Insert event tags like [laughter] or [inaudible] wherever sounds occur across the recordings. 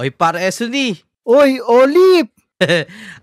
Oy, para Esuni! Oy, Olip! [laughs]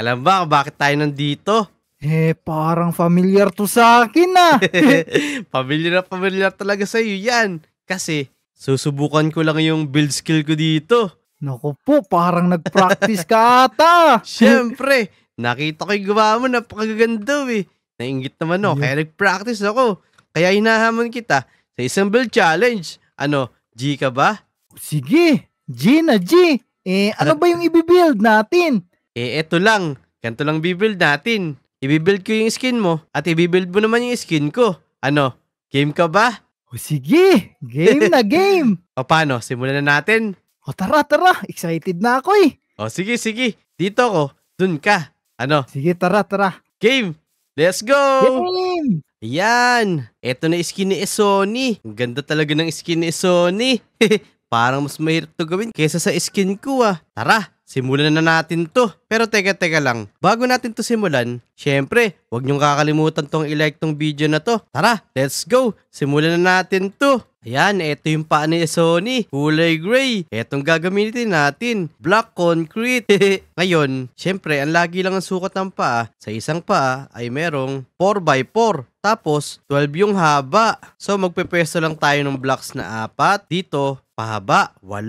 Alam ba bakit tayo nandito? Eh, parang familiar to sa akin na. Ah. [laughs] [laughs] familiar na familiar talaga sa iyo yan. Kasi, susubukan ko lang yung build skill ko dito. Naku po, parang nag-practice ka ata. Siyempre, nakita ko yung gawa mo, napakaganda eh. Nainggit naman ako, yeah. kaya nag-practice ako. Kaya hinahamon kita sa isang build challenge. Ano, G ka ba? Sige, G G, eh ano, ano ba yung ibibuild natin? Eh eto lang, ganito lang bibuild natin. Ibibuild ko yung skin mo at ibibuild mo naman yung skin ko. Ano, game ka ba? O sige, game na [laughs] game. o paano, simulan na natin. O tara, tara, excited na ako eh. O sige, sige, dito ako, dun ka. Ano? Sige, tara, tara. Game! Let's go! Game! Ayan! Ito na skin ni Sony. Ang ganda talaga ng skin ni Sony. [laughs] parang mas mahirap to gawin kesa sa skin ko ah. Tara, simulan na natin to. Pero teka teka lang, bago natin to simulan, syempre, huwag niyong kakalimutan tong i-like tong video na to. Tara, let's go, simulan na natin to. Ayan, ito yung paa ni Sony. Kulay gray. Etong gagamitin natin. Black concrete. [laughs] Ngayon, syempre, ang lagi lang ang sukat ng paa. Sa isang paa ay merong 4x4. Tapos, 12 yung haba. So, magpepeso lang tayo ng blocks na apat. Dito, pahaba, 8.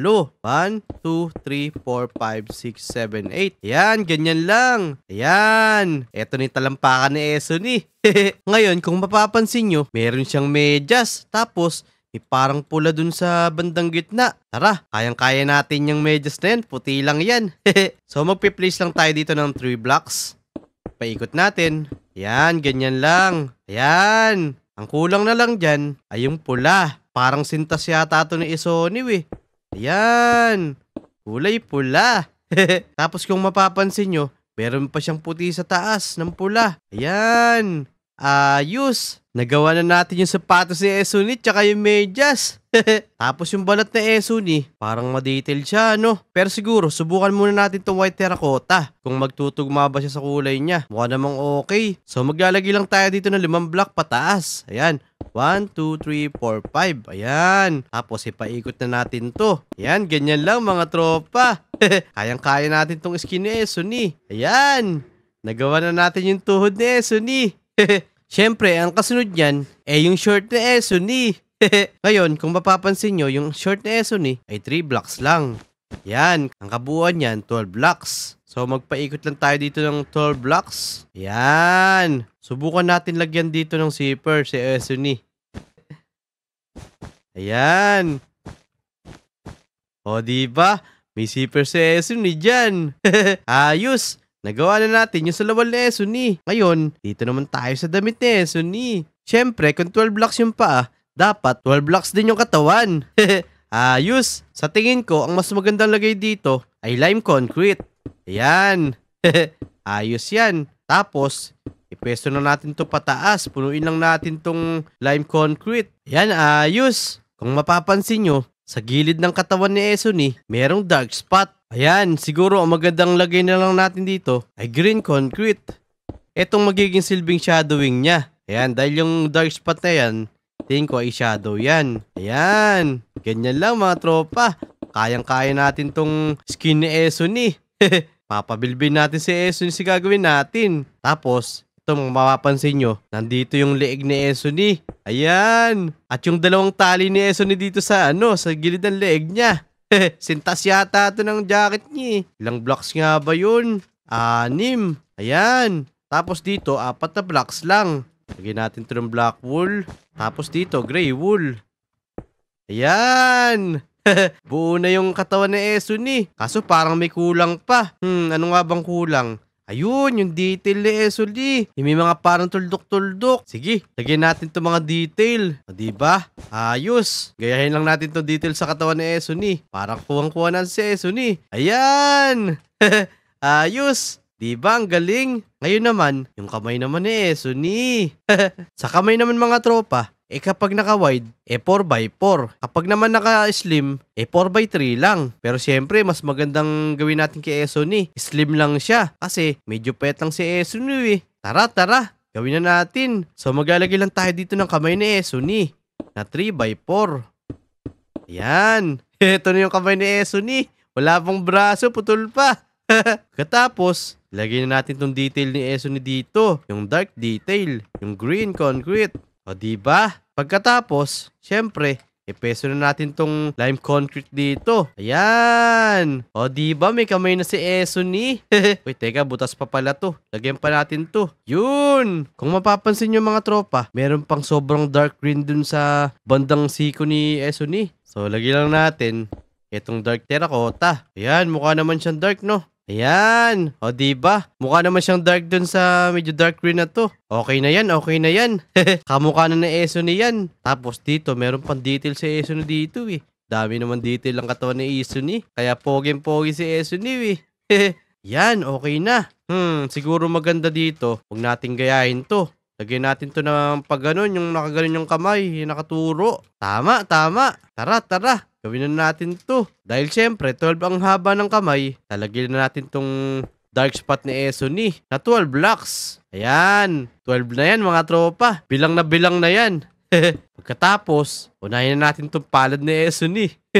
1, 2, 3, 4, 5, 6, 7, 8. Ayan, ganyan lang. Ayan. Ito ni talampakan ni Eso [laughs] Ngayon, kung mapapansin nyo, meron siyang medyas. Tapos, eh parang pula dun sa bandang gitna. Tara, kayang-kaya natin yung medyas na yan. Puti lang yan. [laughs] so magpi-place lang tayo dito ng 3 blocks. Paikot natin. Yan, ganyan lang. Yan. Ang kulang na lang dyan ay yung pula. Parang sintas yata ito ni Isoniw eh. Ayan. Kulay pula. [laughs] Tapos kung mapapansin nyo, meron pa siyang puti sa taas ng pula. Ayan. Ayos! Nagawa na natin yung sapatos ni Esuni tsaka yung medyas. [laughs] Tapos yung balat ni Esuni, parang madetail siya, no? Pero siguro, subukan muna natin itong white terracotta. Kung magtutugma ba siya sa kulay niya. Mukha namang okay. So maglalagay lang tayo dito ng limang block pataas. Ayan. 1, 2, 3, 4, 5. Ayan. Tapos ipaikot na natin to. Ayan, ganyan lang mga tropa. [laughs] Kayang-kaya natin tong skin ni Esuni. Ayan. Nagawa na natin yung tuhod ni Esuni. [laughs] Siyempre, ang kasunod niyan, eh yung short na eso ni. [laughs] Ngayon, kung mapapansin nyo, yung short na eso ni ay 3 blocks lang. Yan, ang kabuuan niyan, 12 blocks. So, magpaikot lang tayo dito ng 12 blocks. Yan. Subukan natin lagyan dito ng zipper si Esuni. Ayan. O, diba? May zipper si Esuni dyan. [laughs] Ayos. Nagawa na natin yung sa ni Esuni. Ngayon, dito naman tayo sa damit ni Esuni. Siyempre, kung 12 blocks yung paa, dapat 12 blocks din yung katawan. [laughs] Ayos! Sa tingin ko, ang mas magandang lagay dito ay lime concrete. Ayan. [laughs] Ayos yan. Tapos, ipwesto na natin to pataas. Punuin lang natin tong lime concrete. Yan, ayos. Kung mapapansin nyo, sa gilid ng katawan ni Esoni, merong dark spot. Ayan, siguro ang magandang lagay na lang natin dito ay green concrete. Itong magiging silbing shadowing niya. Ayan, dahil yung dark spot na yan, tingin ko ay shadow yan. Ayan, ganyan lang mga tropa. Kayang-kaya natin tong skin ni Esoni. [laughs] Papabilbin natin si Esoni si gagawin natin. Tapos, ito mapapansin nyo, nandito yung leeg ni Esoni. Ayan, at yung dalawang tali ni Esoni dito sa ano, sa gilid ng leeg niya. [laughs] Sintas yata ito ng jacket niya eh. Ilang blocks nga ba yun? Anim. Ayan. Tapos dito, apat na blocks lang. Lagyan natin ito ng black wool. Tapos dito, gray wool. Ayan! [laughs] Buo na yung katawan ni Esun eh. Kaso parang may kulang pa. Hmm, ano nga bang kulang? Ayun, yung detail ni SLG. Yung may mga parang tuldok-tuldok. Sige, lagyan natin to mga detail. O, diba? Ayos. Gayahin lang natin to detail sa katawan ni Esuni. Parang kuwang-kuwa na si Esuni. Ayan! [laughs] Ayos! Diba? Ang galing. Ngayon naman, yung kamay naman ni Esuni. [laughs] sa kamay naman mga tropa, eh kapag naka-wide, eh 4x4. Kapag naman naka-slim, eh 4x3 lang. Pero siyempre, mas magandang gawin natin kay Eson eh. Slim lang siya kasi medyo pet lang si Eson eh. Tara, tara. Gawin na natin. So maglalagay lang tayo dito ng kamay ni Eson eh. Na 3x4. Ayan. [laughs] Ito na yung kamay ni Eson eh. Wala pang braso, putol pa. [laughs] Katapos, lagay na natin tong detail ni Eson dito. Yung dark detail, yung green concrete. O, di ba? Pagkatapos, syempre, ipeso na natin tong lime concrete dito. Ayan. O, di ba may kamay na si Esoni? [laughs] Uy, teka, butas pa pala to. Lagyan pa natin to. Yun! Kung mapapansin nyo mga tropa, meron pang sobrang dark green dun sa bandang siko ni Esoni. So, lagyan lang natin itong dark terracotta. Ayan, mukha naman siyang dark, no? Ayan. O, di ba? Mukha naman siyang dark dun sa medyo dark green na to. Okay na yan, okay na yan. [laughs] Kamukha na na Eso yan. Tapos dito, meron pang detail sa Eso na dito eh. Dami naman detail ang katawan ni Eso ni. Eh. Kaya poging-pogi si Eso ni eh. eh. [laughs] yan, okay na. Hmm, siguro maganda dito. Huwag natin gayahin to. Lagyan natin to ng pag ganun, yung nakaganon yung kamay, yung nakaturo. Tama, tama. Tara, tara. Gawin na natin to. Dahil syempre, 12 ang haba ng kamay. Talagyan na natin tong dark spot ni Esoni na 12 blocks. Ayan. 12 na yan mga tropa. Bilang na bilang na yan. [laughs] Pagkatapos, unahin na natin tong palad ni Esoni. [laughs]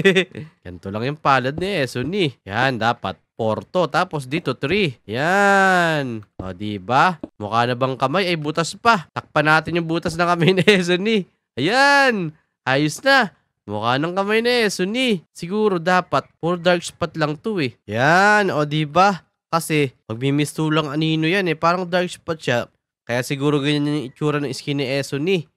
Ganito lang yung palad ni Esoni. Yan, dapat. 4 Tapos dito 3. Yan. O, diba? Mukha na bang kamay? Ay, butas pa. Takpan natin yung butas ng kamay ni Esoni. Ayan. Ayos na. Mukha ng kamay na eh, suni. Siguro dapat, puro dark spot lang to eh. Yan, o ba? Diba? Kasi, magmimisto lang anino yan eh, parang dark spot siya. Kaya siguro ganyan yung itsura ng skin ni Eso eh,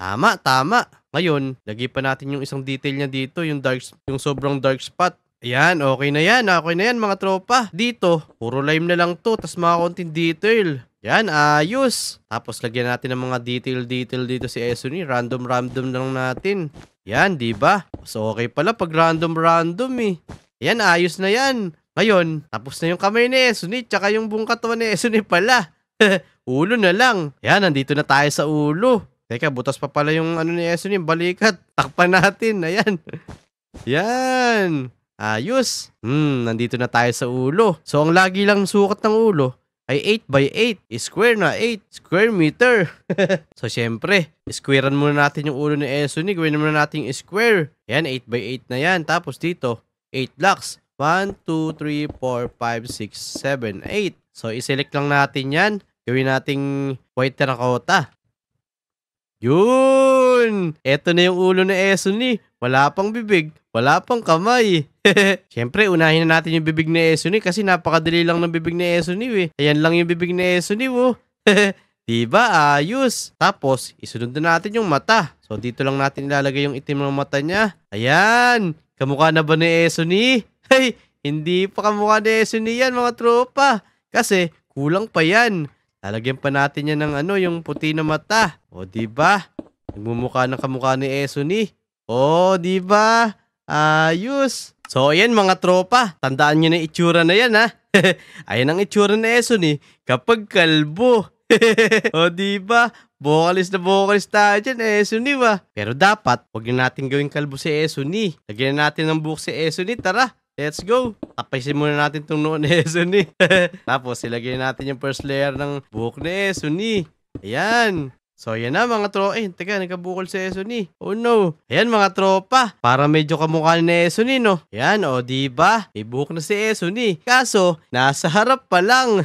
Tama, tama. Ngayon, lagi pa natin yung isang detail niya dito, yung dark, yung sobrang dark spot. Ayan, okay na yan. Okay na yan mga tropa. Dito, puro lime na lang to, tas mga konting detail. Yan, ayos. Tapos lagyan natin ng mga detail-detail dito si Esuni. Eh. Random-random lang natin. Yan, di ba? So okay pala pag random-random eh. Yan, ayos na yan. Ngayon, tapos na yung kamay ni Esuni, eh, tsaka yung buong katawan ni Esuni eh pala. [laughs] ulo na lang. Yan, nandito na tayo sa ulo. Teka, butas pa pala yung ano ni Esuni, balikat. [laughs] Takpan natin, ayan. yan, ayos. Hmm, nandito na tayo sa ulo. So ang lagi lang sukat ng ulo, ay 8 by 8. Square na 8 square meter. [laughs] so, syempre, squarean muna natin yung ulo ni Enzo ni. Gawin muna natin square. Yan, 8 by 8 na yan. Tapos dito, 8 blocks. 1, 2, 3, 4, 5, 6, 7, 8. So, iselect lang natin yan. Gawin nating white terracotta. Yun! Ito na yung ulo ni Eson wala pang bibig, wala pang kamay. [laughs] Siyempre, unahin na natin yung bibig ni Esuni kasi napakadali lang ng bibig ni Esuni. eh. Ayan lang yung bibig ni Esuni. oh. [laughs] diba? Ayos. Tapos, isunod na natin yung mata. So, dito lang natin ilalagay yung itim ng mata niya. Ayan. Kamukha na ba ni Esuni? Hey, [laughs] hindi pa kamukha ni Esuni yan mga tropa. Kasi, kulang pa yan. Lalagyan pa natin yan ng ano, yung puti na mata. O, diba? Nagmumukha ng kamukha ni Esuni. Oh, di ba? Ayos. So, ayan mga tropa. Tandaan nyo na itsura na yan, ha? [laughs] ayan ang itsura na Eson, eh. Kapag kalbo. [laughs] o, oh, di ba? Vocalist na vocalist tayo dyan, eh, Eson, eh, ba? Pero dapat, huwag na natin gawing kalbo si Eson, eh. Lagyan natin ng buhok si Eson, eh. Tara. Let's go! Tapasin muna natin itong noon ni [laughs] Eson eh. Tapos ilagay natin yung first layer ng buhok ni Eson eh. Ayan. So yan na mga tro, eh teka nagkabukol si Esoni. Eh. Oh no. Ayan mga tropa, para medyo kamukha ni Esoni eh, no. Yan o oh, di ba? Ibuhok na si Esoni. Eh. Kaso nasa harap pa lang. [laughs]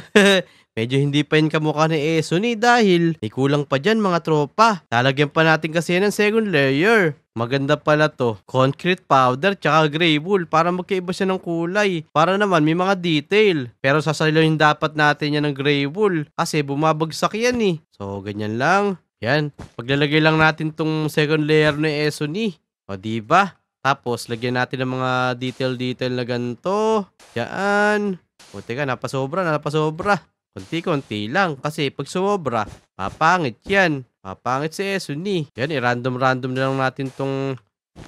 Medyo hindi pa yun kamukha ni Esoni dahil may kulang pa dyan mga tropa. Lalagyan pa natin kasi ng second layer. Maganda pala to. Concrete powder tsaka gray wool para magkaiba siya ng kulay. Para naman may mga detail. Pero sasalawin dapat natin yan ng gray wool kasi bumabagsak yan eh. So ganyan lang. Yan. Paglalagay lang natin tong second layer ni Esoni. O diba? Tapos lagyan natin ng mga detail-detail na ganito. Yan. O teka, napasobra, napasobra. Konti-konti lang kasi pag sumobra, papangit yan. Mapangit si Eson eh. Yan, i-random-random na lang natin tong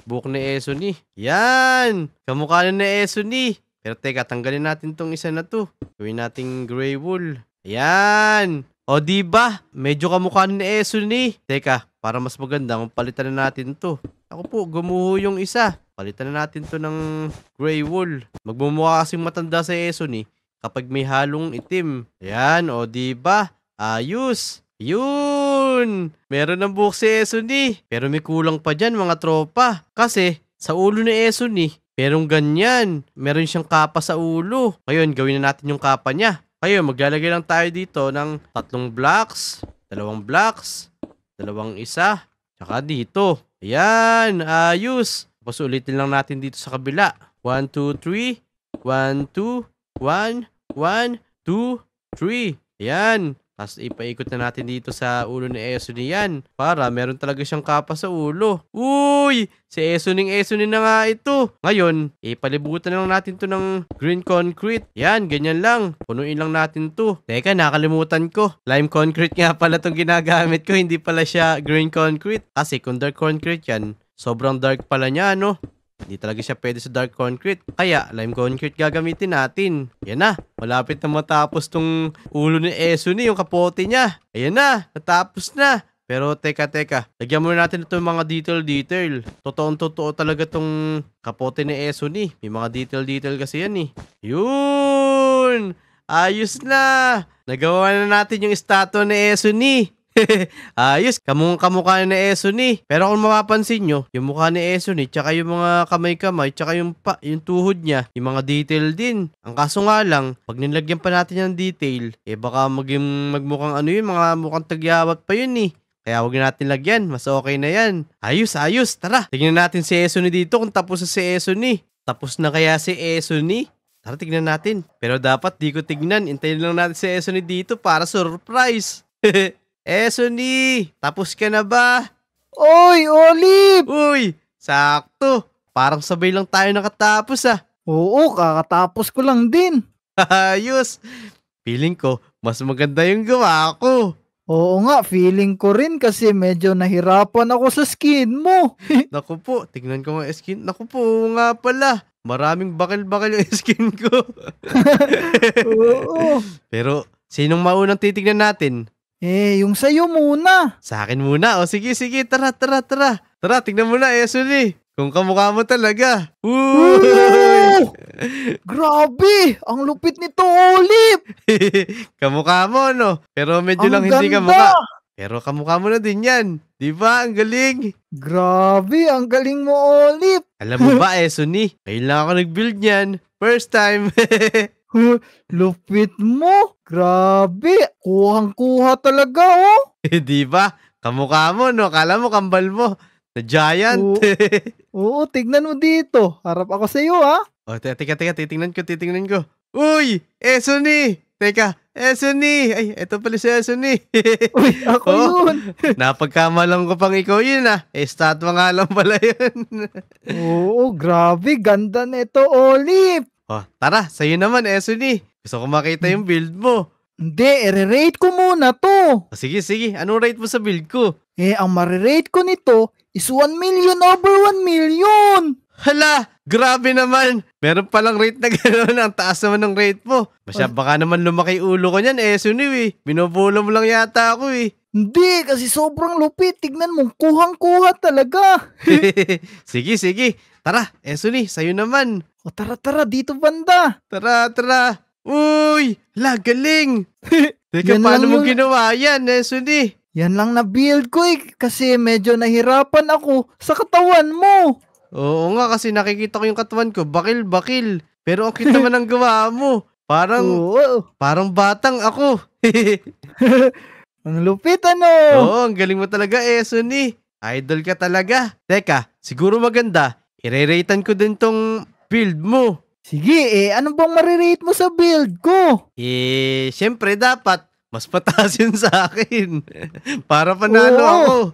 book ni Eson eh. Yan! Kamukha na ni Eson eh. Pero teka, tanggalin natin tong isa na to. Gawin nating gray wool. Ayan! O diba? Medyo kamukha ni Eson eh. Teka, para mas maganda palitan na natin to. Ako po, gumuho yung isa. Palitan na natin to ng gray wool. Magmumukha kasing matanda sa Eson eh. Kapag may halong itim. Ayan, o diba? Ayos! Yun! Esun. Meron ng buhok si Esun Pero may kulang pa dyan mga tropa. Kasi sa ulo ni Esun eh. ganyan. Meron siyang kapa sa ulo. Ngayon, gawin na natin yung kapa niya. Ngayon, maglalagay lang tayo dito ng tatlong blocks, dalawang blocks, dalawang isa, tsaka dito. Ayan, ayos. Tapos ulitin lang natin dito sa kabila. 1, 2, 3. 1, 2, 1, 1, 2, 3. Ayan. Tapos ipaikot na natin dito sa ulo ni yan. para meron talaga siyang kapa sa ulo. Uy! Si Esuning Esunin na nga ito. Ngayon, ipalibutan lang natin to ng green concrete. Yan, ganyan lang. Punuin lang natin to. Teka, nakalimutan ko. Lime concrete nga pala itong ginagamit ko. Hindi pala siya green concrete. Kasi kung dark concrete yan, sobrang dark pala niya, no? Hindi talaga siya pwede sa dark concrete. Kaya lime concrete gagamitin natin. Yan na. Malapit na matapos tong ulo ni Esuni, yung kapote niya. Ayan na. Natapos na. Pero teka, teka. Lagyan muna natin itong mga detail-detail. Totoong-totoo talaga itong kapote ni Esuni. May mga detail-detail kasi yan eh. Yun! Ayos na! Nagawa na natin yung estatwa ni Esuni. [laughs] Ayos, kamung kamukha ni Eso ni. Pero kung mapapansin nyo, yung mukha ni Eso ni, tsaka yung mga kamay-kamay, tsaka yung, pa, yung tuhod niya, yung mga detail din. Ang kaso nga lang, pag nilagyan pa natin ng detail, eh baka maging magmukhang ano yun, mga mukhang tagyawat pa yun ni. Eh. Kaya huwag natin lagyan, mas okay na yan. Ayos, ayos, tara. Tignan natin si Eso ni dito kung tapos na si Eso ni. Tapos na kaya si Eso ni? Tara, tignan natin. Pero dapat di ko tignan. Intayin lang natin si Esoni dito para surprise. [laughs] Eh, Esoni, tapos ka na ba? Oy, Olive! Uy, sakto. Parang sabay lang tayo nakatapos ah. Oo, kakatapos ko lang din. [laughs] Ayos. Feeling ko, mas maganda yung gawa ko. Oo nga, feeling ko rin kasi medyo nahirapan ako sa skin mo. [laughs] Naku po, tignan ko nga skin. Naku po nga pala. Maraming bakil-bakil yung [laughs] skin ko. Oo. Pero, sinong maunang titignan natin? Eh, yung sa'yo muna. Sa akin muna. O sige, sige. Tara, tara, tara. Tara, tingnan mo na, Esuli. Eh. Kung kamukha mo talaga. [laughs] Grabe! Ang lupit nito, Olive! [laughs] kamukha mo, no? Pero medyo ang lang ganda. hindi kamukha. Pero kamukha mo na din yan. Di ba? Ang galing. Grabe, ang galing mo, Olive. Alam mo ba, [laughs] Esuni? Eh? Kailan ako nag-build niyan. First time. Huh, lupit mo. Grabe. Kuhang-kuha talaga, oh. [laughs] Eh, di ba? Kamukha mo, no? Kala mo kambal mo. The Giant. Oo, [laughs] oo tignan mo dito. Harap ako sa iyo, ha? O, oh, teka, teka. Titingnan ko, titingnan ko. Uy! Esoni! Teka, Esoni! Ay, eto pala si Esoni. [laughs] Uy, ako oh, yun. napagkamalang ko pang ikaw yun ah. Eh, estatwa nga lang pala yun. Oo, grabe. Ganda nito, Olive. Oh, tara, sa'yo naman, Esuni. Eh, Gusto ko makita yung build mo. Hindi, i-rate ko muna to. Oh, sige, sige. Anong rate mo sa build ko? Eh, ang marirate ko nito is 1 million over 1 million. Hala, grabe naman. Meron palang rate na [laughs] gano'n. Ang taas naman ng rate mo. Masya, baka naman lumaki ulo ko niyan, Esuni, eh, eh. Binubulong mo lang yata ako, eh. Hindi, kasi sobrang lupit. Tignan mong kuhang-kuha talaga. [laughs] sige, sige. Tara, Esuni, eh, sa'yo naman. O oh, tara tara, dito banda. Tara tara. Uy, la galing. [laughs] Teka, yan paano mo yun. ginawa yan, Nesuni? Eh, yan lang na build ko eh, kasi medyo nahirapan ako sa katawan mo. Oo nga, kasi nakikita ko yung katawan ko, bakil-bakil. Pero ang cute naman [laughs] ang gawa mo. Parang, Oo. parang batang ako. [laughs] ang lupit ano? Oo, ang galing mo talaga eh, Idol ka talaga. Teka, siguro maganda. Ireratean ko din tong build mo. Sige eh, ano bang marirate mo sa build ko? Eh, syempre dapat mas pataas yun sa akin. [laughs] Para panalo Oo. ako.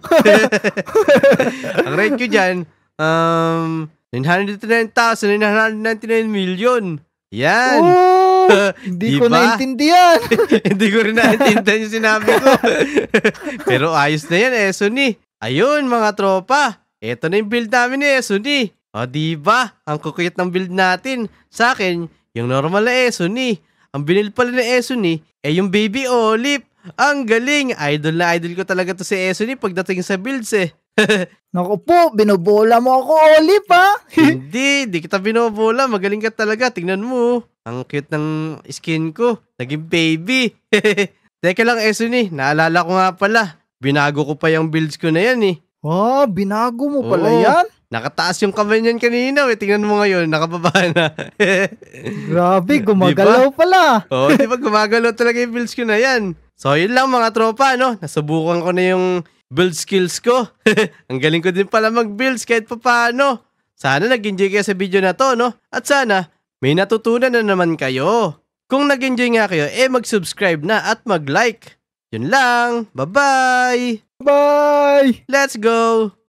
[laughs] Ang rate ko dyan, um, 909,999 million. Yan. Oo, [laughs] hindi ko naintindihan. Hindi ko rin naintindihan yung sinabi ko. Pero ayos na yan, Esoni. Eh, Ayun, mga tropa. Ito na yung build namin ni eh, Esoni. O, di ba? Ang kukuyot ng build natin. Sa akin, yung normal na Eson eh. Ang binil pala ni Eson eh, eh yung baby Olip. Ang galing! Idol na idol ko talaga to si Eson eh pagdating sa builds eh. [laughs] Naku po, binobola mo ako, Olip, ha? [laughs] Hindi, hindi kita binobola. Magaling ka talaga. Tingnan mo. Oh. Ang cute ng skin ko. Naging baby. [laughs] Teka lang, Eson eh. Naalala ko nga pala. Binago ko pa yung builds ko na yan eh. Oh, binago mo pala Oo. yan? Nakataas yung kamay niyan kanina. Eh. Tingnan mo ngayon, nakababa na. [laughs] Grabe, gumagalaw diba? pala. Oo, oh, di ba gumagalaw talaga yung builds ko na yan. So, yun lang mga tropa, no? Nasubukan ko na yung build skills ko. [laughs] Ang galing ko din pala mag-builds kahit pa paano. Sana nag-enjoy kayo sa video na to, no? At sana, may natutunan na naman kayo. Kung nag-enjoy nga kayo, eh mag-subscribe na at mag-like. Yun lang. Bye-bye! Bye! Let's go!